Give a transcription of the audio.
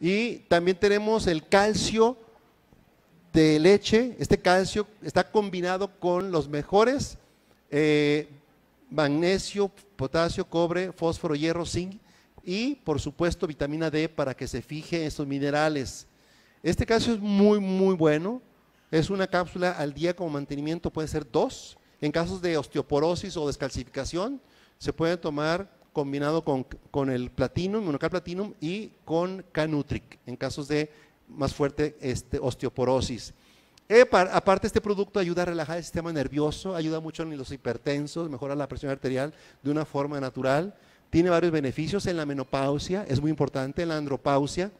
Y también tenemos el calcio de leche. Este calcio está combinado con los mejores eh, magnesio, potasio, cobre, fósforo, hierro, zinc y por supuesto vitamina D para que se fije esos minerales. Este calcio es muy, muy bueno. Es una cápsula al día como mantenimiento, puede ser dos. En casos de osteoporosis o descalcificación, se pueden tomar combinado con, el platinum, monocal platinum y con canutric en casos de más fuerte este, osteoporosis. aparte, este producto ayuda a relajar el sistema nervioso, ayuda mucho en los hipertensos, mejora la presión arterial de una forma natural. Tiene varios beneficios en la menopausia, es muy importante, en la andropausia,